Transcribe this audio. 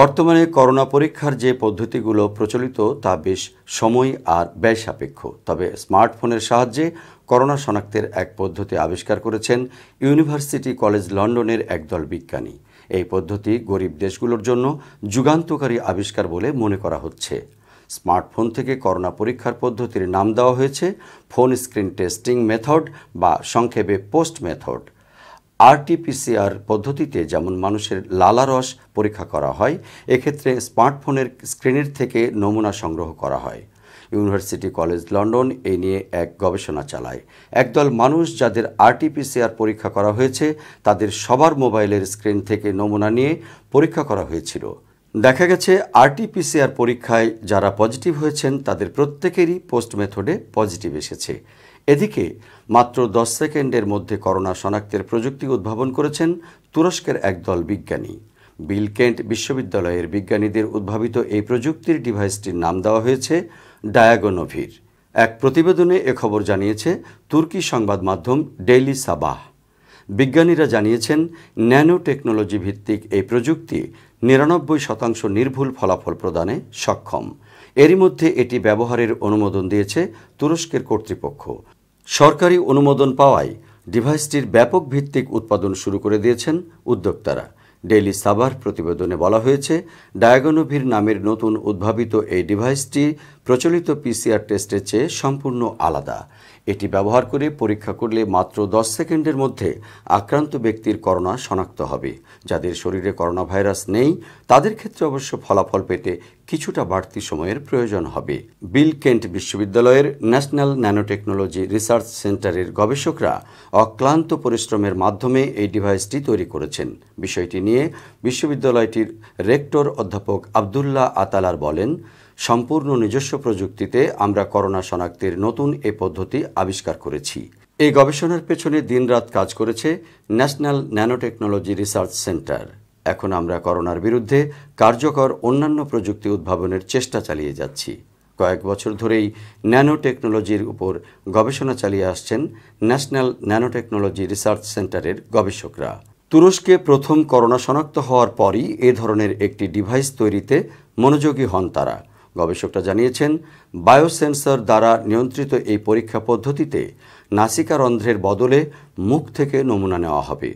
বর্তমানে করোনা পরীক্ষার যে পদ্ধতিগুলো প্রচলিত তা বেশ সময় আর ব্যয় সাপেক্ষ তবে স্মার্টফোনের সাহায্যে করোনা শনাক্তের এক পদ্ধতি আবিষ্কার করেছেন ইউনিভার্সিটি কলেজ লন্ডনের একদল বিজ্ঞানী এই পদ্ধতি গরিব দেশগুলোর জন্য যুগান্তকারী আবিষ্কার বলে মনে করা হচ্ছে স্মার্টফোন থেকে করোনা পরীক্ষার পদ্ধতির নাম দেওয়া হয়েছে ফোন স্ক্রিন টেস্টিং মেথড বা সংক্ষেপে পোস্ট মেথড আরটিপিসিআর পদ্ধতিতে যেমন মানুষের লালারস পরীক্ষা করা হয় এক্ষেত্রে স্মার্টফোনের স্ক্রিনের থেকে নমুনা সংগ্রহ করা হয় ইউনিভার্সিটি কলেজ লন্ডন এ নিয়ে এক গবেষণা চালায় একদল মানুষ যাদের আরটিপিসিআর পরীক্ষা করা হয়েছে তাদের সবার মোবাইলের স্ক্রিন থেকে নমুনা নিয়ে পরীক্ষা করা হয়েছিল দেখা গেছে আরটিপিসিআর পরীক্ষায় যারা পজিটিভ হয়েছেন তাদের প্রত্যেকেরই পোস্ট মেথডে পজিটিভ এসেছে এদিকে মাত্র দশ সেকেন্ডের মধ্যে করোনা শনাক্তের প্রযুক্তি উদ্ভাবন করেছেন তুরস্কের একদল বিজ্ঞানী বিল কেন্ট বিশ্ববিদ্যালয়ের বিজ্ঞানীদের উদ্ভাবিত এই প্রযুক্তির ডিভাইসটির নাম দেওয়া হয়েছে ডায়াগোনোভির এক প্রতিবেদনে এ খবর জানিয়েছে তুর্কি সংবাদ মাধ্যম ডেইলি সাবাহ বিজ্ঞানীরা জানিয়েছেন ন্যানো টেকনোলজি ভিত্তিক এই প্রযুক্তি নিরানব্বই শতাংশ নির্ভুল ফলাফল প্রদানে সক্ষম এরই মধ্যে এটি ব্যবহারের অনুমোদন দিয়েছে তুরস্কের কর্তৃপক্ষ সরকারি অনুমোদন পাওয়ায় ডিভাইসটির ব্যাপক ভিত্তিক উৎপাদন শুরু করে দিয়েছেন উদ্যোক্তারা ডেইলি সাভার প্রতিবেদনে বলা হয়েছে ডায়াগনোভির নামের নতুন উদ্ভাবিত এই ডিভাইসটি প্রচলিত পিসিআর টেস্টের চেয়ে সম্পূর্ণ আলাদা এটি ব্যবহার করে পরীক্ষা করলে মাত্র দশ সেকেন্ডের মধ্যে আক্রান্ত ব্যক্তির করোনা শনাক্ত হবে যাদের শরীরে করোনা ভাইরাস নেই তাদের ক্ষেত্রে অবশ্য ফলাফল পেতে কিছুটা বাড়তি সময়ের প্রয়োজন হবে বিল কেন্ট বিশ্ববিদ্যালয়ের ন্যাশনাল ন্যানোটেকনোলজি রিসার্চ সেন্টারের গবেষকরা অক্লান্ত পরিশ্রমের মাধ্যমে এই ডিভাইসটি তৈরি করেছেন বিষয়টি নিয়ে বিশ্ববিদ্যালয়টির রেক্টর অধ্যাপক আবদুল্লাহ আতালার বলেন সম্পূর্ণ নিজস্ব প্রযুক্তিতে আমরা করোনা শনাক্তের নতুন এ পদ্ধতি আবিষ্কার করেছি এই গবেষণার পেছনে দিনরাত কাজ করেছে ন্যাশনাল ন্যানোটেকনোলজি রিসার্চ সেন্টার এখন আমরা করোনার বিরুদ্ধে কার্যকর অন্যান্য প্রযুক্তি উদ্ভাবনের চেষ্টা চালিয়ে যাচ্ছি কয়েক বছর ধরেই ন্যানো টেকনোলজির উপর গবেষণা চালিয়ে আসছেন ন্যাশনাল ন্যানোটেকনোলজি রিসার্চ সেন্টারের গবেষকরা তুরস্কে প্রথম করোনা শনাক্ত হওয়ার পরই এ ধরনের একটি ডিভাইস তৈরিতে মনোযোগী হন তারা গবেষকরা জানিয়েছেন বায়োসেন্সর দ্বারা নিয়ন্ত্রিত এই পরীক্ষা পদ্ধতিতে নাসিকারন্ধ্রের বদলে মুখ থেকে নমুনা নেওয়া হবে